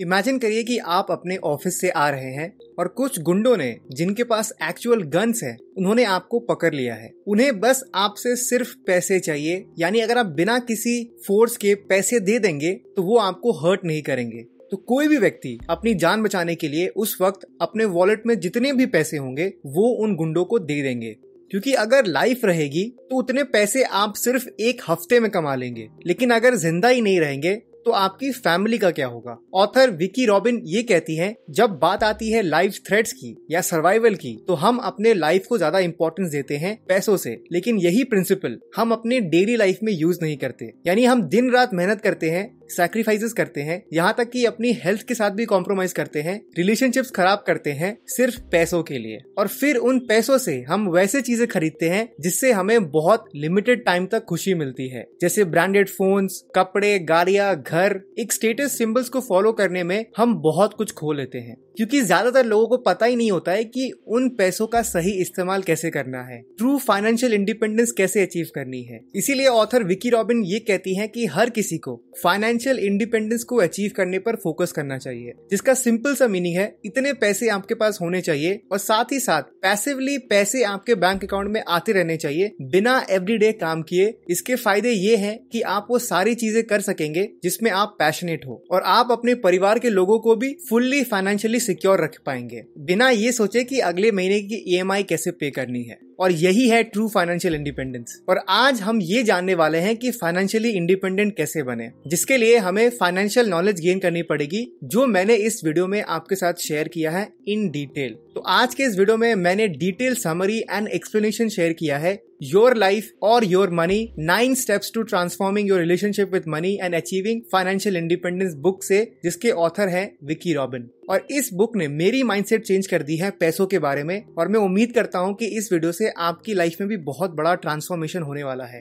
imagine करिए कि आप अपने ऑफिस से आ रहे हैं और कुछ गुंडों ने जिनके पास एक्चुअल गन्स हैं उन्होंने आपको पकड़ लिया है उन्हें बस आपसे सिर्फ पैसे चाहिए यानी अगर आप बिना किसी फोर्स के पैसे दे देंगे तो वो आपको हर्ट नहीं करेंगे तो कोई भी व्यक्ति अपनी जान बचाने के लिए उस वक्त अपने वॉलेट में जितने भी पैसे होंगे वो उन गुंडों को दे देंगे क्योंकि अगर लाइफ रहेगी तो उतने पैसे आप सिर्फ एक हफ्ते में कमा लेंगे लेकिन अगर जिंदा ही नहीं रहेंगे तो आपकी फैमिली का क्या होगा ऑथर विकी रॉबिन ये कहती है जब बात आती है लाइफ थ्रेट्स की या सर्वाइवल की तो हम अपने लाइफ को ज्यादा इंपॉर्टेंस देते हैं पैसों से लेकिन यही प्रिंसिपल हम अपने डेली लाइफ में यूज नहीं करते यानी हम दिन रात मेहनत करते हैं सेक्रीफाइसेस करते हैं यहाँ तक कि अपनी हेल्थ के साथ भी कॉम्प्रोमाइज करते हैं रिलेशनशिप्स खराब करते हैं सिर्फ पैसों के लिए और फिर उन पैसों से हम वैसे चीजें खरीदते हैं जिससे हमें बहुत लिमिटेड टाइम तक खुशी मिलती है जैसे ब्रांडेड फोन्स कपड़े गाड़िया घर घर एक स्टेटस सिंबल्स को फॉलो करने में हम बहुत कुछ खो लेते हैं क्योंकि ज्यादातर लोगों को पता ही नहीं होता है कि उन पैसों का सही इस्तेमाल कैसे करना है ट्रू फाइनेंशियल इंडिपेंडेंस कैसे अचीव करनी है इसीलिए ऑथर विकी रॉबिन ये कहती है कि हर किसी को फाइनेंशियल इंडिपेंडेंस को अचीव करने पर फोकस करना चाहिए जिसका सिंपल सा मीनिंग है इतने पैसे आपके पास होने चाहिए और साथ ही साथ पैसिवली पैसे आपके बैंक अकाउंट में आते रहने चाहिए बिना एवरीडे काम किए इसके फायदे ये है की आप वो सारी चीजें कर सकेंगे जिसमें में आप पैशनेट हो और आप अपने परिवार के लोगों को भी फुल्ली फाइनेंशियली सिक्योर रख पाएंगे बिना ये सोचे कि अगले महीने की ईएमआई e कैसे पे करनी है और यही है ट्रू फाइनेंशियल इंडिपेंडेंस और आज हम ये जानने वाले हैं कि फाइनेंशियली इंडिपेंडेंट कैसे बने जिसके लिए हमें फाइनेंशियल नॉलेज गेन करनी पड़ेगी जो मैंने इस वीडियो में आपके साथ शेयर किया है इन डिटेल तो आज के इस वीडियो में मैंने detail summary and explanation share किया है योर लाइफ और your money nine steps to transforming your relationship with money and achieving financial independence book से जिसके ऑथर है विकी रॉबिन और इस बुक ने मेरी माइंडसेट चेंज कर दी है पैसों के बारे में और मैं उम्मीद करता हूँ कि इस वीडियो से आपकी लाइफ में भी बहुत बड़ा ट्रांसफॉर्मेशन होने वाला है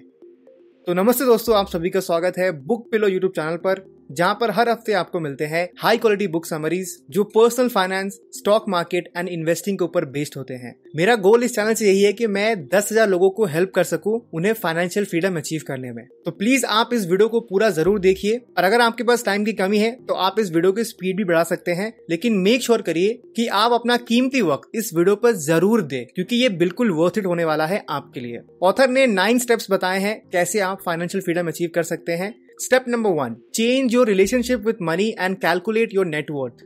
तो नमस्ते दोस्तों आप सभी का स्वागत है बुक पिलो यूट्यूब चैनल पर जहाँ पर हर हफ्ते आपको मिलते हैं हाई क्वालिटी बुक समरीज जो personal finance stock market and investing के ऊपर बेस्ड होते हैं मेरा गोल इस चैनल से यही है कि मैं दस हजार लोगों को हेल्प कर सकूं उन्हें फाइनेंशियल फ्रीडम अचीव करने में तो प्लीज आप इस वीडियो को पूरा जरूर देखिए और अगर आपके पास टाइम की कमी है तो आप इस वीडियो की स्पीड भी बढ़ा सकते हैं लेकिन मेक श्योर करिए कि आप अपना कीमती वक्त इस वीडियो पर जरूर दे क्योंकि ये बिल्कुल वर्थ इट होने वाला है आपके लिए ऑथर ने नाइन स्टेप्स बताए हैं कैसे आप फाइनेंशियल फ्रीडम अचीव कर सकते हैं step number one change your relationship with money and calculate your net worth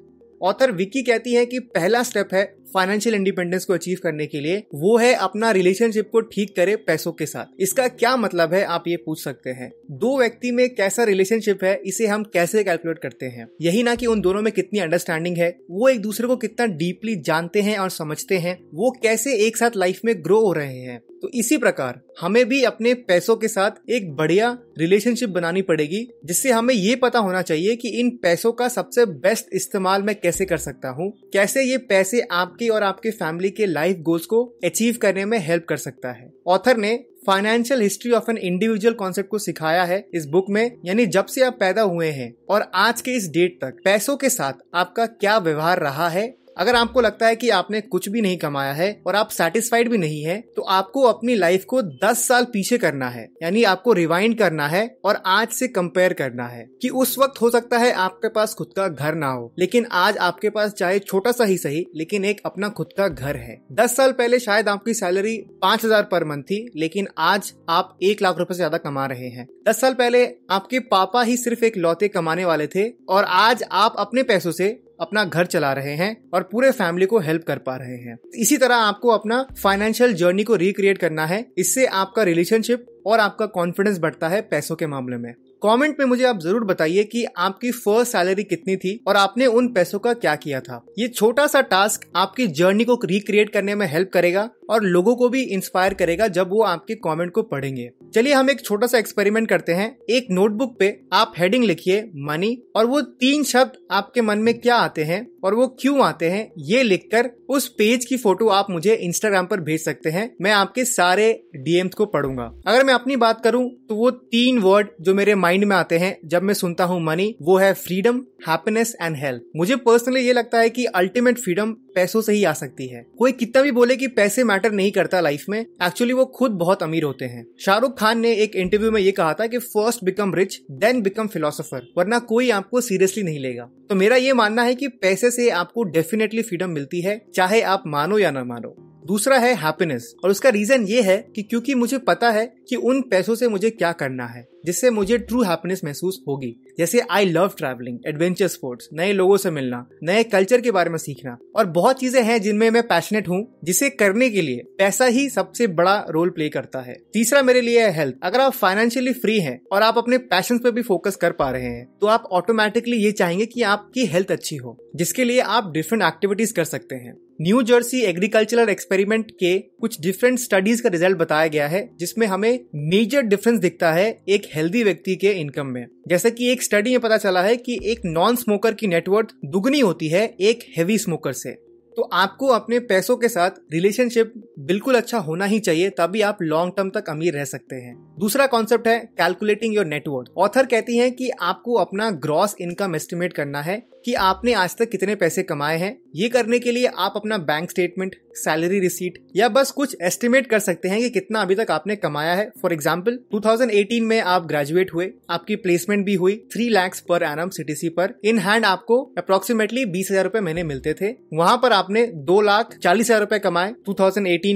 author Vicki कहती है कि पहला स्टेप है फाइनेंशियल इंडिपेंडेंस को अचीव करने के लिए वो है अपना रिलेशनशिप को ठीक करे पैसों के साथ इसका क्या मतलब है आप ये पूछ सकते हैं दो व्यक्ति में कैसा रिलेशनशिप है इसे हम कैसे कैलकुलेट करते हैं यही ना कि उन दोनों में कितनी अंडरस्टैंडिंग है वो एक दूसरे को कितना डीपली जानते हैं और समझते हैं वो कैसे एक साथ लाइफ में ग्रो हो रहे हैं तो इसी प्रकार हमें भी अपने पैसों के साथ एक बढ़िया रिलेशनशिप बनानी पड़ेगी जिससे हमें ये पता होना चाहिए कि इन पैसों का सबसे बेस्ट इस्तेमाल मैं कैसे कर सकता हूँ कैसे ये पैसे आप आपकी और आपके फैमिली के लाइफ गोल्स को अचीव करने में हेल्प कर सकता है ऑथर ने financial history of an individual concept को सिखाया है इस बुक में यानी जब से आप पैदा हुए हैं और आज के इस डेट तक पैसों के साथ आपका क्या व्यवहार रहा है अगर आपको लगता है कि आपने कुछ भी नहीं कमाया है और आप सेटिस्फाइड भी नहीं है तो आपको अपनी लाइफ को 10 साल पीछे करना है यानी आपको रिवाइंड करना है और आज से कंपेयर करना है कि उस वक्त हो सकता है आपके पास खुद का घर ना हो लेकिन आज आपके पास चाहे छोटा सा ही सही लेकिन एक अपना खुद का घर है दस साल पहले शायद आपकी सैलरी पांच हजार पर मंथ थी लेकिन आज आप एक लाख रूपए से ज्यादा कमा रहे हैं दस साल पहले आपके पापा ही सिर्फ एक लौते कमाने वाले थे और आज आप अपने पैसों से अपना घर चला रहे हैं और पूरे फैमिली को हेल्प कर पा रहे हैं इसी तरह आपको अपना फाइनेंशियल जर्नी को रिक्रिएट करना है इससे आपका रिलेशनशिप और आपका कॉन्फिडेंस बढ़ता है पैसों के मामले में कमेंट में मुझे आप जरूर बताइए कि आपकी फर्स्ट सैलरी कितनी थी और आपने उन पैसों का क्या किया था ये छोटा सा टास्क आपकी जर्नी को रिक्रिएट करने में हेल्प करेगा और लोगों को भी इंस्पायर करेगा जब वो आपके कमेंट को पढ़ेंगे चलिए हम एक छोटा सा एक्सपेरिमेंट करते हैं एक नोटबुक पे आप हेडिंग लिखिए मनी और वो तीन शब्द आपके मन में क्या आते हैं और वो क्यों आते हैं ये लिखकर उस पेज की फोटो आप मुझे इंस्टाग्राम पर भेज सकते हैं मैं आपके सारे डीएम को पढ़ूंगा अगर मैं अपनी बात करूं तो वो तीन वर्ड जो मेरे माइंड में आते हैं जब मैं सुनता हूँ मनी वो है फ्रीडम हैप्पीनेस एंड हेल्थ मुझे पर्सनली ये लगता है कि अल्टीमेट फ्रीडम पैसों से ही आ सकती है कोई कितना भी बोले कि पैसे मैटर नहीं करता लाइफ में एक्चुअली वो खुद बहुत अमीर होते हैं शाहरुख खान ने एक इंटरव्यू में ये कहा था कि first become rich then become philosopher वरना कोई आपको सीरियसली नहीं लेगा तो मेरा ये मानना है कि पैसे से आपको डेफिनेटली फ्रीडम मिलती है चाहे आप मानो या ना मानो दूसरा है हैप्पीनेस और उसका रीजन ये है कि क्योंकि मुझे पता है कि उन पैसों से मुझे क्या करना है जिससे मुझे ट्रू हैप्पीनेस महसूस होगी जैसे I love travelling adventure sports नए लोगों से मिलना नए कल्चर के बारे में सीखना और बहुत चीजें हैं जिनमें मैं पैशनेट हूँ जिसे करने के लिए पैसा ही सबसे बड़ा रोल प्ले करता है तीसरा मेरे लिए है हेल्थ अगर आप फाइनेंशियली फ्री हैं और आप अपने पैशन पर भी फोकस कर पा रहे हैं तो आप ऑटोमेटिकली ये चाहेंगे कि आपकी हेल्थ अच्छी हो जिसके लिए आप डिफरेंट एक्टिविटीज कर सकते हैं न्यू जर्सी एग्रीकल्चरल एक्सपेरिमेंट के कुछ डिफरेंट स्टडीज का रिजल्ट बताया गया है जिसमें हमें मेजर डिफरेंस दिखता है एक हेल्दी व्यक्ति के इनकम में जैसे कि एक स्टडी में पता चला है कि एक नॉन स्मोकर की नेटवर्थ दुगनी होती है एक हेवी स्मोकर से तो आपको अपने पैसों के साथ रिलेशनशिप बिल्कुल अच्छा होना ही चाहिए तभी आप लॉन्ग टर्म तक अमीर रह सकते हैं दूसरा कॉन्सेप्ट है कैलकुलेटिंग योर नेटवर्क ऑथर कहती हैं कि आपको अपना ग्रॉस इनकम एस्टिमेट करना है कि आपने आज तक कितने पैसे कमाए हैं ये करने के लिए आप अपना बैंक स्टेटमेंट सैलरी रिसीट या बस कुछ एस्टिमेट कर सकते हैं कि कितना अभी तक आपने कमाया है फॉर एग्जाम्पल 2018 में आप ग्रेजुएट हुए आपकी प्लेसमेंट भी हुई थ्री लैक्स पर एनम सी पर इन हैंड आपको अप्रोक्सीमेटली बीस हजार रूपए महीने मिलते थे वहां पर आपने दो लाख चालीस हजार रूपए कमाए टू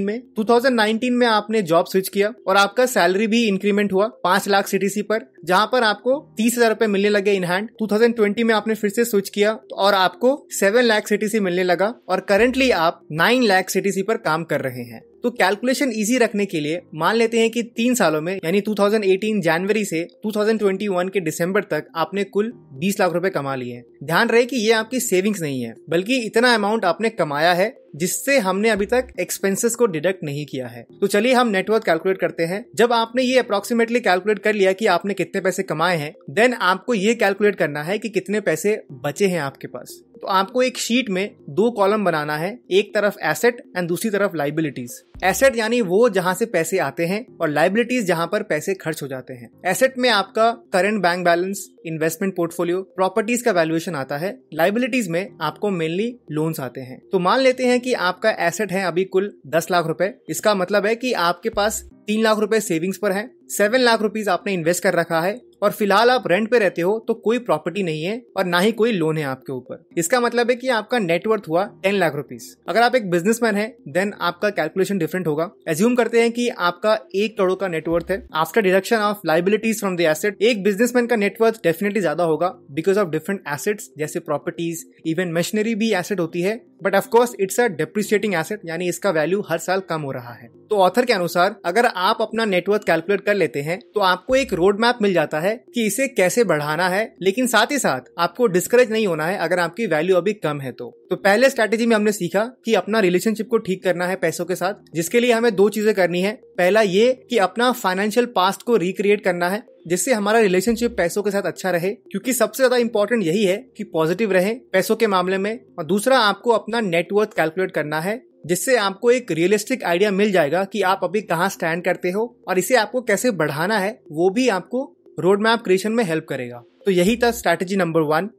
में टू में आपने जॉब स्विच किया और आपका सैलरी भी इंक्रीमेंट हुआ पांच लाख सीटीसी पर जहां पर आपको तीस हजार रुपए मिलने लगे इन हैंड 2020 में आपने फिर से स्विच किया और आपको सेवन लैख सीटीसी मिलने लगा और करेंटली आप नाइन लैख सीटीसी पर काम कर रहे हैं तो कैलकुलेशन इजी रखने के लिए मान लेते हैं कि तीन सालों में यानी 2018 जनवरी से 2021 के दिसंबर तक आपने कुल 20 लाख रुपए कमा लिए हैं ध्यान रहे कि ये आपकी सेविंग्स नहीं है बल्कि इतना अमाउंट आपने कमाया है जिससे हमने अभी तक एक्सपेंसेस को डिडक्ट नहीं किया है तो चलिए हम नेटवर्क कैलकुलेट करते हैं जब आपने ये अप्रोक्सीमेटली कैलकुलेट कर लिया कि आपने कितने पैसे कमाए हैं देन आपको ये कैलकुलेट करना है कि कितने पैसे बचे हैं आपके पास तो आपको एक शीट में दो कॉलम बनाना है एक तरफ एसेट एंड दूसरी तरफ लाइबिलिटीज एसेट यानी वो जहाँ से पैसे आते हैं और लाइबिलिटीज जहाँ पर पैसे खर्च हो जाते हैं एसेट में आपका current bank balance investment portfolio properties का वैल्यूएशन आता है लाइबिलिटीज में आपको मेनली लोन्स आते हैं तो मान लेते हैं कि आपका एसेट है अभी कुल दस लाख रुपए इसका मतलब है कि आपके पास तीन लाख रुपए सेविंग्स पर है सेवन लाख रुपीज आपने इन्वेस्ट कर रखा है और फिलहाल आप रेंट पे रहते हो तो कोई प्रॉपर्टी नहीं है और ना ही कोई लोन है आपके ऊपर इसका मतलब है कि आपका नेटवर्थ हुआ टेन लाख रुपीज अगर आप एक बिजनेसमैन है देन आपका कैलकुलेशन डिफरेंट होगा एज्यूम करते हैं कि आपका एक करोड़ का नेटवर्थ है after deduction of liabilities from the asset एक बिजनेसमैन का नेटवर्थ डेफिनेटली ज्यादा होगा बिकॉज ऑफ डिफरेंट एसेट्स जैसे प्रॉपर्टीज इवन मशीनरी भी एसेट होती है but of course it's a depreciating asset यानी इसका वैल्यू हर साल कम हो रहा है तो ऑथर के अनुसार अगर आप अपना नेटवर्थ कैलकुलेट कर लेते हैं तो आपको एक रोड मैप मिल जाता है है कि इसे कैसे बढ़ाना है लेकिन साथ ही साथ आपको डिस्करेज नहीं होना है अगर आपकी वैल्यू अभी कम है तो तो पहले स्ट्रैटेजी में हमने सीखा कि अपना रिलेशनशिप को ठीक करना है पैसों के साथ जिसके लिए हमें दो चीजें करनी है पहला ये कि अपना फाइनेंशियल पास्ट को रिक्रिएट करना है जिससे हमारा रिलेशनशिप पैसों के साथ अच्छा रहे क्योंकि सबसे ज्यादा इंपॉर्टेंट यही है कि पॉजिटिव रहे पैसों के मामले में और दूसरा आपको अपना नेटवर्थ कैलकुलेट करना है जिससे आपको एक रियलिस्टिक आइडिया मिल जाएगा कि आप अभी कहाँ स्टैंड करते हो और इसे आपको कैसे बढ़ाना है वो भी आपको रोड मैप क्रिएशन में हेल्प करेगा तो यही था strategy number one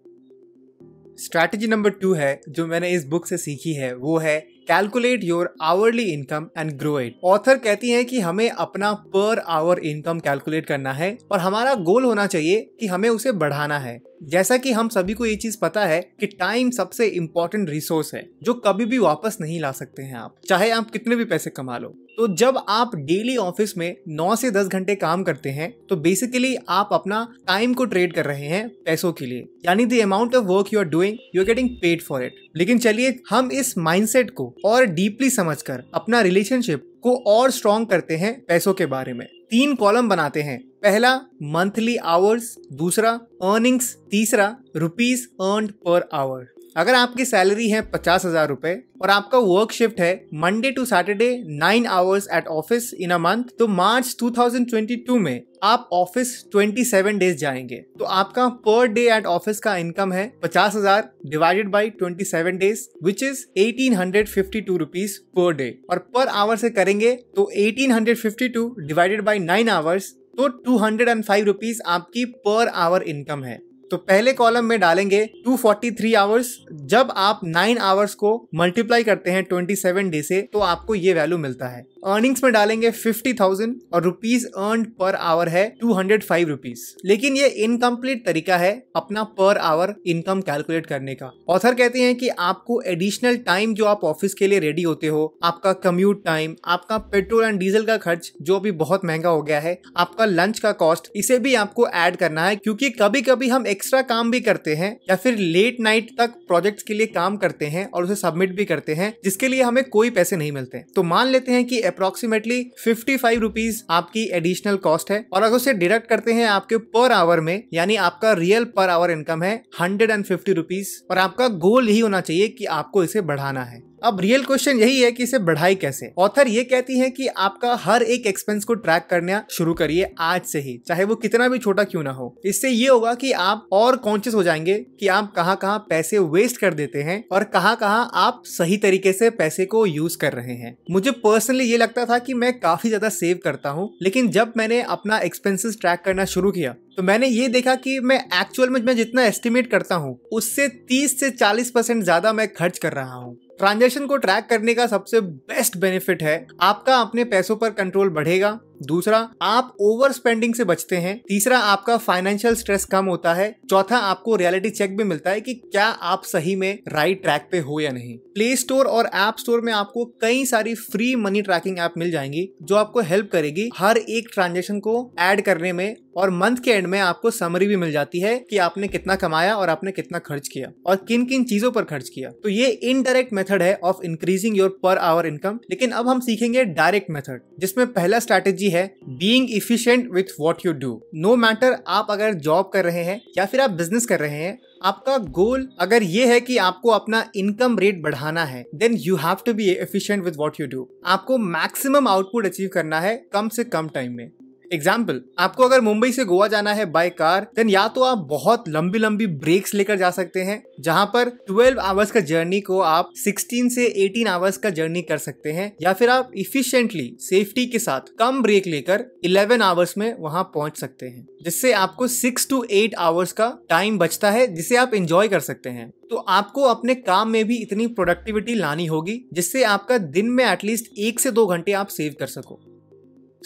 strategy number two है जो मैंने इस बुक से सीखी है वो है calculate your hourly income and grow it author कहती हैं कि हमें अपना पर आवर इनकम कैलकुलेट करना है और हमारा गोल होना चाहिए कि हमें उसे बढ़ाना है जैसा कि हम सभी को ये चीज पता है कि टाइम सबसे इम्पोर्टेंट रिसोर्स है जो कभी भी वापस नहीं ला सकते हैं आप चाहे आप कितने भी पैसे कमा लो तो जब आप डेली ऑफिस में 9 से 10 घंटे काम करते हैं तो बेसिकली आप अपना टाइम को ट्रेड कर रहे हैं पैसों के लिए यानी the amount of work you are doing you are getting paid for it लेकिन चलिए हम इस माइंडसेट को और डीपली समझकर अपना रिलेशनशिप को और स्ट्रॉन्ग करते हैं पैसों के बारे में तीन कॉलम बनाते हैं पहला मंथली आवर्स दूसरा अर्निंग्स तीसरा रुपीज अर्न पर आवर अगर आपकी सैलरी है पचास हजार रुपए और आपका वर्क शिफ्ट है Monday to Saturday nine hours at office in a month तो मार्च 2022 में आप ऑफिस 27 डेज जाएंगे तो आपका पर डे एट ऑफिस का इनकम है पचास हजार divided by twenty seven days which is eighteen hundred fifty two rupees per day और पर आवर से करेंगे तो eighteen hundred fifty two divided by nine hours तो two hundred and five rupees आपकी पर आवर इनकम है तो पहले column में डालेंगे 243 आवर्स जब आप 9 आवर्स को मल्टीप्लाई करते हैं 27 डे से तो आपको ये वैल्यू मिलता है अर्निंग्स में डालेंगे 50,000 और रुपीज अर्न पर आवर है 205 हंड्रेड लेकिन ये इनकम्प्लीट तरीका है अपना पर आवर इनकम कैलकुलेट करने का ऑथर कहते हैं कि आपको एडिशनल टाइम जो आप ऑफिस के लिए रेडी होते हो आपका कम्यूट टाइम आपका पेट्रोल एंड डीजल का खर्च जो भी बहुत महंगा हो गया है आपका लंच का कॉस्ट इसे भी आपको एड करना है क्योंकि कभी कभी हम एक एक्स्ट्रा काम भी करते हैं या फिर लेट नाइट तक प्रोजेक्ट के लिए काम करते हैं और उसे सबमिट भी करते हैं जिसके लिए हमें कोई पैसे नहीं मिलते तो मान लेते हैं कि अप्रोक्सीमेटली फिफ्टी फाइव रुपीज आपकी एडिशनल कॉस्ट है और अगर उसे डिडक्ट करते हैं आपके पर आवर में यानी आपका रियल पर आवर इनकम है हंड्रेड एंड फिफ्टी रुपीज और आपका गोल यही होना चाहिए कि आपको इसे बढ़ाना है अब रियल क्वेश्चन यही है कि इसे बढ़ाई कैसे ऑथर ये कहती है कि आपका हर एक एक्सपेंस को ट्रैक करना शुरू करिए आज से ही चाहे वो कितना भी छोटा क्यों ना हो इससे ये होगा कि आप और कॉन्शियस हो जाएंगे कि आप कहाँ कहाँ पैसे वेस्ट कर देते हैं और कहाँ कहाँ आप सही तरीके से पैसे को यूज कर रहे हैं मुझे पर्सनली ये लगता था कि मैं काफी ज्यादा सेव करता हूँ लेकिन जब मैंने अपना एक्सपेंसेस ट्रैक करना शुरू किया तो मैंने ये देखा कि मैं एक्चुअल में मैं जितना एस्टिमेट करता हूँ उससे 30 से 40 परसेंट ज्यादा मैं खर्च कर रहा हूँ ट्रांजेक्शन को ट्रैक करने का सबसे बेस्ट बेनिफिट है आपका अपने पैसों पर कंट्रोल बढ़ेगा दूसरा आप ओवर स्पेंडिंग से बचते हैं तीसरा आपका फाइनेंशियल स्ट्रेस कम होता है चौथा आपको रियलिटी चेक भी मिलता है कि क्या आप सही में राइट ट्रैक पे हो या नहीं प्ले स्टोर और ऐप स्टोर में आपको कई सारी फ्री मनी ट्रैकिंग ऐप मिल जाएंगी जो आपको हेल्प करेगी हर एक ट्रांजेक्शन को एड करने में और मंथ के एंड में आपको समरी भी मिल जाती है कि आपने कितना कमाया और आपने कितना खर्च किया और किन किन चीजों पर खर्च किया तो ये इनडायरेक्ट मेथड है of increasing your per hour income लेकिन अब हम सीखेंगे डायरेक्ट मेथड जिसमें पहला स्ट्रैटेजी है being efficient with what you do no matter आप अगर जॉब कर रहे हैं या फिर आप बिजनेस कर रहे हैं आपका गोल अगर ये है कि आपको अपना इनकम रेट बढ़ाना है then you have to be efficient with what you do आपको मैक्सिमम आउटपुट अचीव करना है कम से कम टाइम में एग्जाम्पल आपको अगर मुंबई से गोवा जाना है बाय कार देन या तो आप बहुत लंबी लंबी ब्रेक्स लेकर जा सकते हैं जहां पर 12 आवर्स का जर्नी को आप 16 से 18 आवर्स का जर्नी कर सकते हैं या फिर आप इफिशियंटली सेफ्टी के साथ कम ब्रेक लेकर 11 आवर्स में वहां पहुंच सकते हैं जिससे आपको 6 टू 8 आवर्स का टाइम बचता है जिसे आप इंजॉय कर सकते हैं तो आपको अपने काम में भी इतनी प्रोडक्टिविटी लानी होगी जिससे आपका दिन में एटलीस्ट एक से दो घंटे आप सेव कर सको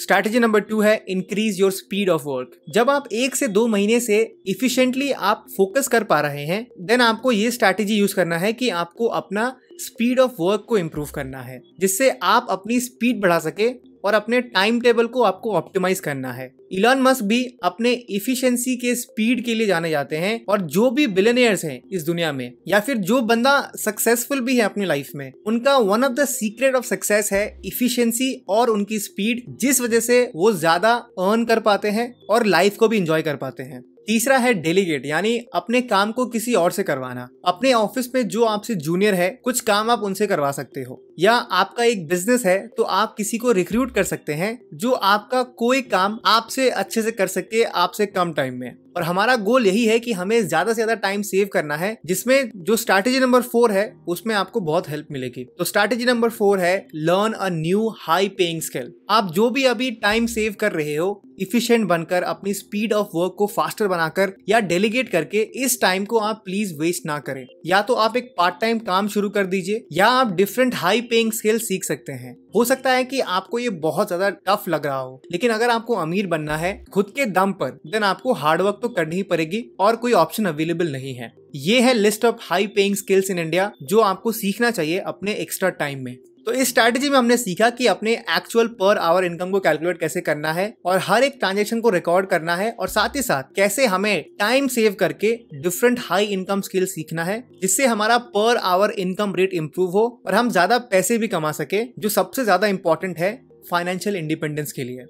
स्ट्रैटेजी नंबर टू है increase your speed of work जब आप एक से दो महीने से इफिशियंटली आप फोकस कर पा रहे हैं देन आपको ये स्ट्रैटेजी यूज करना है कि आपको अपना स्पीड ऑफ वर्क को इम्प्रूव करना है जिससे आप अपनी स्पीड बढ़ा सके और अपने टाइम टेबल को आपको ऑप्टिमाइज करना है इलॉन मस्क भी अपने इफिशियंसी के स्पीड के लिए जाने जाते हैं और जो भी बिलेनियर्स हैं इस दुनिया में या फिर जो बंदा सक्सेसफुल भी है अपनी लाइफ में उनका one of the secret of success है इफिशियंसी और उनकी स्पीड जिस वजह से वो ज्यादा अर्न कर पाते हैं और लाइफ को भी इंजॉय कर पाते हैं तीसरा है डेलीगेट यानी अपने काम को किसी और से करवाना अपने ऑफिस में जो आपसे जूनियर है कुछ काम आप उनसे करवा सकते हो या आपका एक बिजनेस है तो आप किसी को रिक्रूट कर सकते हैं जो आपका कोई काम आपसे सबसे अच्छे से कर सके आपसे कम टाइम में और हमारा गोल यही है कि हमें ज्यादा से ज्यादा टाइम सेव करना है जिसमें जो स्ट्रैटेजी नंबर फोर है उसमें आपको बहुत हेल्प मिलेगी तो स्ट्रैटेजी नंबर फोर है learn a new high paying skill आप जो भी अभी टाइम सेव कर रहे हो इफिशियंट बनकर अपनी स्पीड ऑफ वर्क को फास्टर बनाकर या डेलीगेट करके इस टाइम को आप प्लीज वेस्ट ना करें या तो आप एक पार्ट टाइम काम शुरू कर दीजिए या आप डिफरेंट हाई पेइंग स्किल सीख सकते हैं हो सकता है कि आपको ये बहुत ज्यादा टफ लग रहा हो लेकिन अगर आपको अमीर बनना है खुद के दम पर देन आपको हार्डवर्क तो करनी ही पड़ेगी और कोई ऑप्शन अवेलेबल नहीं है ये है list of high paying skills in India जो आपको सीखना चाहिए अपने एक्स्ट्रा टाइम में तो इस स्ट्रैटेजी में हमने सीखा कि अपने एक्चुअल पर आवर इनकम को कैलकुलेट कैसे करना है और हर एक ट्रांजेक्शन को रिकॉर्ड करना है और साथ ही साथ कैसे हमें टाइम सेव करके डिफरेंट हाई इनकम स्किल सीखना है जिससे हमारा पर आवर इनकम रेट इम्प्रूव हो और हम ज्यादा पैसे भी कमा सके जो सबसे ज्यादा इंपॉर्टेंट है फाइनेंशियल इंडिपेंडेंस के लिए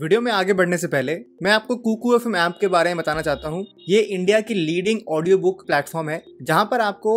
वीडियो में आगे बढ़ने से पहले मैं आपको कुकू एफ ऐप के बारे में बताना चाहता हूँ ये इंडिया की लीडिंग ऑडियो बुक प्लेटफॉर्म है जहाँ पर आपको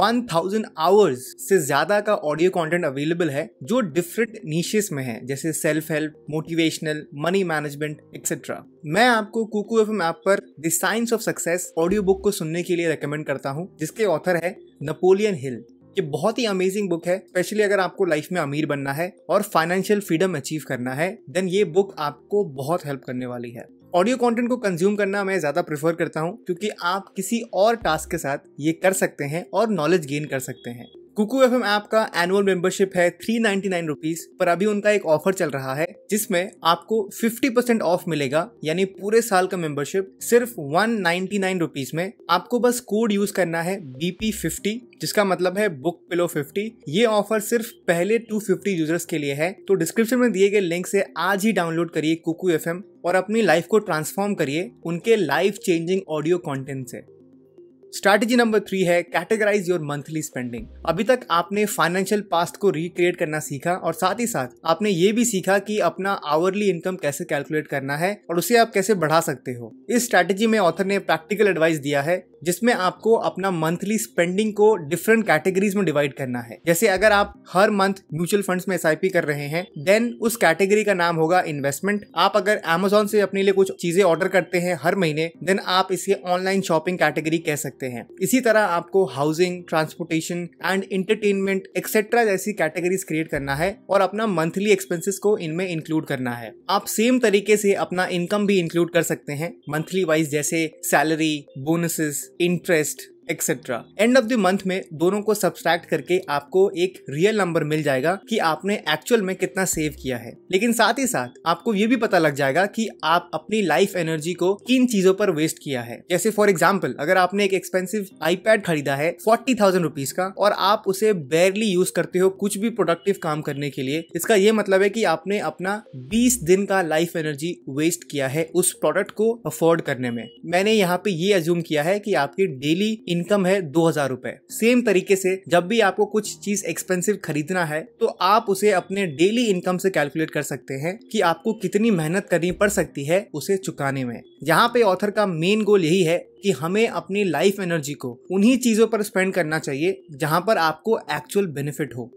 1000 आवर्स से ज्यादा का ऑडियो कंटेंट अवेलेबल है जो डिफरेंट नीशेस में है जैसे self help motivational money management etcetera मैं आपको कुकू एफ ऐप पर the science of success audio book को सुनने के लिए रिकमेंड करता हूँ जिसके ऑथर है नेपोलियन हिल ये बहुत ही अमेजिंग बुक है स्पेशली अगर आपको लाइफ में अमीर बनना है और फाइनेंशियल फ्रीडम अचीव करना है देन ये बुक आपको बहुत हेल्प करने वाली है ऑडियो कंटेंट को कंज्यूम करना मैं ज़्यादा प्रेफर करता हूँ क्योंकि आप किसी और टास्क के साथ ये कर सकते हैं और नॉलेज गेन कर सकते हैं कुकू एफ ऐप का एनुअल मेंबरशिप है थ्री नाइनटी नाइन रुपीज पर अभी उनका एक ऑफर चल रहा है जिसमें आपको फिफ्टी परसेंट ऑफ मिलेगा यानी पूरे साल का मेंबरशिप सिर्फ वन नाइनटी नाइन रुपीज में आपको बस कोड यूज करना है बीपी फिफ्टी जिसका मतलब है बुक पिलो फिफ्टी ये ऑफर सिर्फ पहले टू फिफ्टी यूजर्स के लिए है तो डिस्क्रिप्शन में दिए गए लिंक से आज ही डाउनलोड करिए कुकू एफ और अपनी लाइफ को ट्रांसफॉर्म करिए उनके लाइफ चेंजिंग ऑडियो कॉन्टेंट से स्ट्रैटेजी नंबर थ्री है कैटेगराइज योर मंथली स्पेंडिंग अभी तक आपने फाइनेंशियल पास्ट को रिक्रिएट करना सीखा और साथ ही साथ आपने ये भी सीखा कि अपना आवरली इनकम कैसे कैलकुलेट करना है और उसे आप कैसे बढ़ा सकते हो इस स्ट्रैटेजी में ऑथर ने प्रैक्टिकल एडवाइस दिया है जिसमें आपको अपना मंथली स्पेंडिंग को डिफरेंट कैटेगरीज में डिवाइड करना है जैसे अगर आप हर मंथ म्यूचुअल फंड्स में एस कर रहे हैं देन उस कैटेगरी का नाम होगा इन्वेस्टमेंट आप अगर अमेजोन से अपने लिए कुछ चीजें ऑर्डर करते हैं हर महीने देन आप इसे ऑनलाइन शॉपिंग कैटेगरी कह सकते सकते हैं इसी तरह आपको housing transportation and entertainment etcetera जैसी कैटेगरीज क्रिएट करना है और अपना मंथली एक्सपेंसेस को इनमें इंक्लूड करना है आप सेम तरीके से अपना इनकम भी इंक्लूड कर सकते हैं मंथली वाइज जैसे salary bonuses interest etcetera end of the month में दोनों को सब्सट्रैक्ट करके आपको एक रियल नंबर मिल जाएगा कि आपने एक्चुअल में कितना सेव किया है लेकिन साथ ही साथ आपको ये भी पता लग जाएगा कि आप अपनी लाइफ एनर्जी को किन चीजों पर वेस्ट किया है जैसे फॉर एग्जाम्पल अगर आपने एक एक्सपेंसिव आईपैड खरीदा है फोर्टी थाउजेंड रुपीज का और आप उसे बेरली यूज करते हो कुछ भी प्रोडक्टिव काम करने के लिए इसका ये मतलब है कि आपने अपना बीस दिन का लाइफ एनर्जी वेस्ट किया है उस प्रोडक्ट को अफोर्ड करने में मैंने यहाँ पे ये अज्यूम किया है कि आपकी डेली इनकम है दो हजार रूपए सेम तरीके से जब भी आपको कुछ चीज एक्सपेंसिव खरीदना है तो आप उसे अपने डेली इनकम से कैलकुलेट कर सकते हैं कि आपको कितनी मेहनत करनी पड़ सकती है उसे चुकाने में यहाँ पे ऑथर का मेन गोल यही है कि हमें अपनी लाइफ एनर्जी को उन्हीं चीजों पर स्पेंड करना चाहिए जहाँ पर आपको एक्चुअल बेनिफिट हो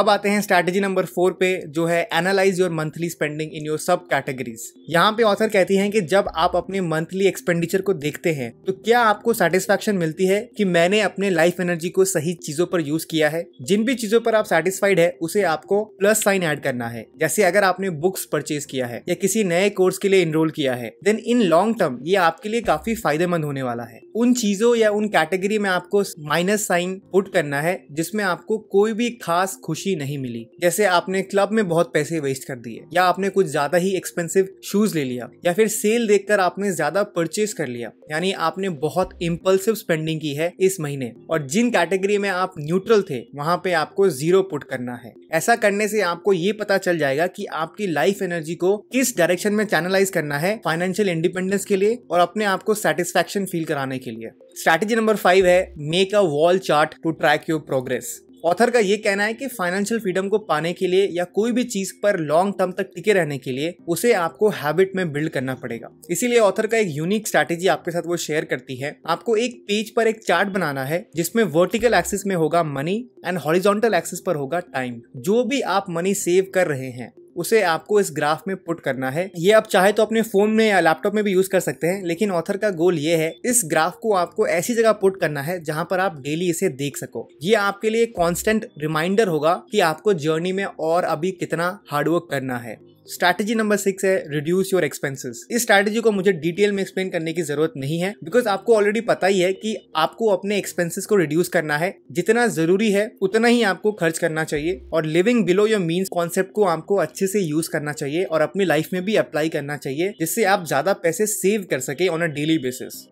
अब आते हैं स्ट्रैटेजी नंबर फोर पे जो है analyse your monthly spending in your sub categories यहाँ पे ऑथर कहती हैं कि जब आप अपने मंथली एक्सपेंडिचर को देखते हैं तो क्या आपको सेटिस्फेक्शन मिलती है कि मैंने अपने लाइफ एनर्जी को सही चीजों पर यूज किया है जिन भी चीजों पर आप सेटिस्फाइड है उसे आपको प्लस साइन एड करना है जैसे अगर आपने बुक्स परचेज किया है या किसी नए कोर्स के लिए इनरोल किया है देन इन लॉन्ग टर्म ये आपके लिए काफी फायदेमंद होने वाला है उन चीजों या उन कैटेगरी में आपको माइनस साइन पुट करना है जिसमें आपको कोई भी खास खुशी खुशी नहीं मिली जैसे आपने क्लब में बहुत पैसे वेस्ट कर दिए या आपने कुछ ज्यादा ही एक्सपेंसिव शूज ले लिया या फिर सेल देखकर आपने ज्यादा परचेज कर लिया यानी आपने बहुत इम्पल्सिव स्पेंडिंग की है इस महीने और जिन कैटेगरी में आप न्यूट्रल थे वहां पे आपको जीरो पुट करना है ऐसा करने से आपको ये पता चल जाएगा कि आपकी लाइफ एनर्जी को किस डायरेक्शन में चैनलाइज करना है फाइनेंशियल इंडिपेंडेंस के लिए और अपने आप को सेटिस्फेक्शन फील कराने के लिए स्ट्रैटेजी नंबर फाइव है make a wall chart to track your progress author का ये कहना है कि फाइनेंशियल फ्रीडम को पाने के लिए या कोई भी चीज पर लॉन्ग टर्म तक टिके रहने के लिए उसे आपको हैबिट में बिल्ड करना पड़ेगा इसीलिए ऑथर का एक यूनिक स्ट्रैटेजी आपके साथ वो शेयर करती है आपको एक पेज पर एक चार्ट बनाना है जिसमें वर्टिकल एक्सिस में होगा मनी एंड हॉरिजॉन्टल एक्सिस पर होगा टाइम जो भी आप मनी सेव कर रहे हैं उसे आपको इस ग्राफ में पुट करना है ये आप चाहे तो अपने फोन में या लैपटॉप में भी यूज कर सकते हैं लेकिन ऑथर का गोल ये है इस ग्राफ को आपको ऐसी जगह पुट करना है जहां पर आप डेली इसे देख सको ये आपके लिए कॉन्स्टेंट रिमाइंडर होगा कि आपको जर्नी में और अभी कितना हार्डवर्क करना है स्ट्रैटेजी नंबर सिक्स है रिड्यूस योर एक्सपेंसेस इस स्ट्रैटेजी को मुझे डिटेल में एक्सप्लेन करने की जरूरत नहीं है बिकॉज आपको ऑलरेडी पता ही है कि आपको अपने एक्सपेंसेस को रिड्यूस करना है जितना जरूरी है उतना ही आपको खर्च करना चाहिए और living below your means concept को आपको अच्छे से यूज करना चाहिए और अपनी लाइफ में भी अप्लाई करना चाहिए जिससे आप ज्यादा पैसे सेव कर सके on a daily basis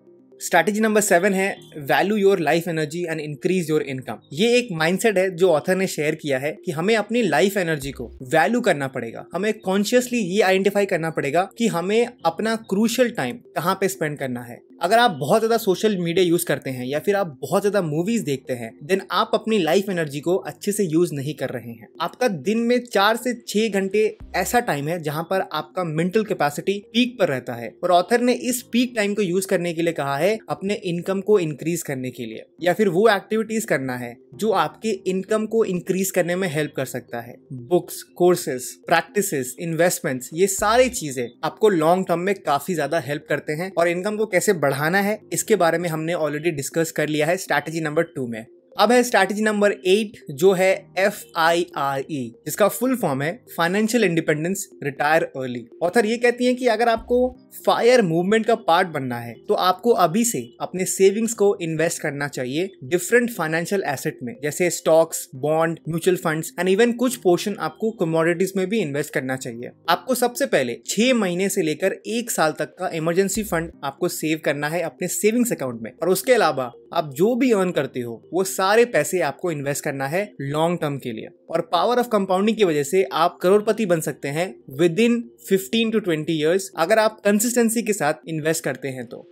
strategy number seven है value your life energy and increase your income ये एक माइंडसेट है जो ऑथर ने शेयर किया है कि हमें अपनी लाइफ एनर्जी को वैल्यू करना पड़ेगा हमें कॉन्शियसली ये आइडेंटिफाई करना पड़ेगा कि हमें अपना क्रूशल टाइम कहाँ पे स्पेंड करना है अगर आप बहुत ज़्यादा सोशल मीडिया यूज़ करते हैं या फिर आप बहुत ज़्यादा मूवीज़ देखते हैं देन आप अपनी लाइफ एनर्जी को अच्छे से यूज़ नहीं कर रहे हैं आपका दिन में चार से छह घंटे ऐसा टाइम है जहाँ पर आपका मेंटल कैपेसिटी पीक पर रहता है और ऑथर ने इस पीक टाइम को यूज़ करने के लिए कहा है अपने इनकम को इंक्रीज करने के लिए या फिर वो एक्टिविटीज़ करना है जो आपके इनकम को इंक्रीज करने में हेल्प कर सकता है बुक्स कोर्सेस प्रैक्टिस इन्वेस्टमेंट्स ये सारी चीज़ें आपको लॉन्ग टर्म में काफ़ी ज़्यादा हेल्प करते हैं और इनकम को कैसे बढ़ बढ़ाना है इसके बारे में हमने ऑलरेडी डिस्कस कर लिया है स्ट्रैटेजी नंबर टू में अब है स्ट्रैटेजी नंबर एट जो है एफ आई आर ई जिसका फुल फॉर्म है financial independence retire early author ये कहती हैं कि अगर आपको फायर मूवमेंट का पार्ट बनना है तो आपको अभी से अपने सेविंग्स को इन्वेस्ट करना चाहिए डिफरेंट फाइनेंशियल एसेट में जैसे stocks bond mutual funds and even कुछ पोर्शन आपको कमोडिटीज में भी इन्वेस्ट करना चाहिए आपको सबसे पहले छह महीने से लेकर एक साल तक का इमरजेंसी फंड आपको सेव करना है अपने सेविंग्स अकाउंट में और उसके अलावा आप जो भी अर्न करते हो वो साथ सारे पैसे आपको इन्वेस्ट करना है लॉन्ग टर्म के लिए और पावर ऑफ कंपाउंडिंग की वजह से आप करोड़पति बन सकते हैं within fifteen to twenty years अगर आप कंसिस्टेंसी के साथ इन्वेस्ट करते हैं तो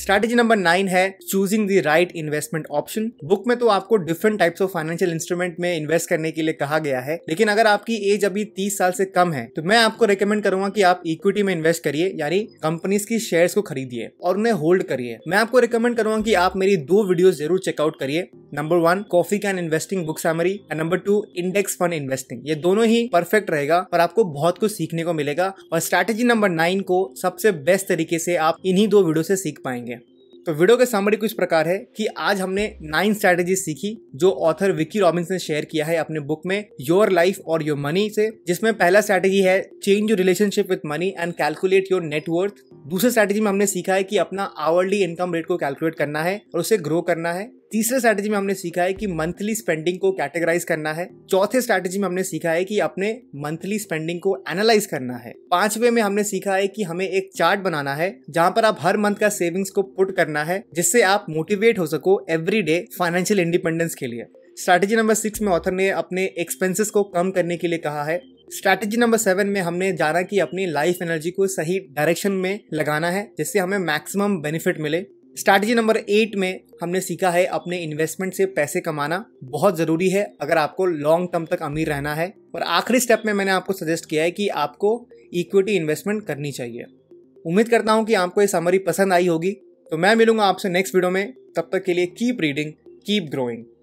स्ट्रैटेजी नंबर नाइन है choosing the right investment option book में तो आपको different types of financial instrument में इन्वेस्ट करने के लिए कहा गया है लेकिन अगर आपकी एज अभी तीस साल से कम है तो मैं आपको रिकमेंड करूंगा कि आप इक्विटी में इन्वेस्ट करिए यानी कंपनीज की शेयर्स को खरीदिए और उन्हें होल्ड करिए मैं आपको रिकमेंड करूंगा कि आप मेरी दो वीडियो जरूर चेकआउट करिए number one coffee can investing book summary and number two index fund investing ये दोनों ही परफेक्ट रहेगा और आपको बहुत कुछ सीखने को मिलेगा और स्ट्रैटेजी नंबर नाइन को सबसे बेस्ट तरीके से आप इन्हीं दो वीडियो से सीख पाएंगे करेंगे तो वीडियो के सामने कुछ प्रकार है कि आज हमने नाइन स्ट्रैटेजी सीखी जो ऑथर विकी रॉबिन्स ने शेयर किया है अपने बुक में योर लाइफ और योर मनी से जिसमें पहला स्ट्रैटेजी है change your relationship with money and calculate your net worth दूसरे स्ट्रैटेजी में हमने सीखा है कि अपना आवरली इनकम रेट को कैलकुलेट करना है और उसे ग्रो करना है तीसरे स्ट्रैटेजी में हमने सीखा है कि मंथली स्पेंडिंग को कैटेगराइज करना है चौथे स्ट्रैटेजी में हमने सीखा है कि अपने मंथली स्पेंडिंग को एनालाइज करना है पांचवे में हमने सीखा है कि हमें एक चार्ट बनाना है जहां पर आप हर मंथ का सेविंग्स को पुट करना है जिससे आप मोटिवेट हो सको एवरी डे फाइनेंशियल इंडिपेंडेंस के लिए स्ट्रैटेजी नंबर सिक्स में ऑथर ने अपने एक्सपेंसेस को कम करने के लिए कहा है स्ट्रैटेजी नंबर सेवन में हमने जाना कि अपनी लाइफ एनर्जी को सही डायरेक्शन में लगाना है जिससे हमें मैक्सिमम बेनिफिट मिले स्ट्रैटेजी नंबर एट में हमने सीखा है अपने इन्वेस्टमेंट से पैसे कमाना बहुत ज़रूरी है अगर आपको लॉन्ग टर्म तक अमीर रहना है और आखिरी स्टेप में मैंने आपको सजेस्ट किया है कि आपको इक्विटी इन्वेस्टमेंट करनी चाहिए उम्मीद करता हूँ कि आपको ये समरी पसंद आई होगी तो मैं मिलूंगा आपसे नेक्स्ट वीडियो में तब तक के लिए कीप रीडिंग कीप ग्रोइंग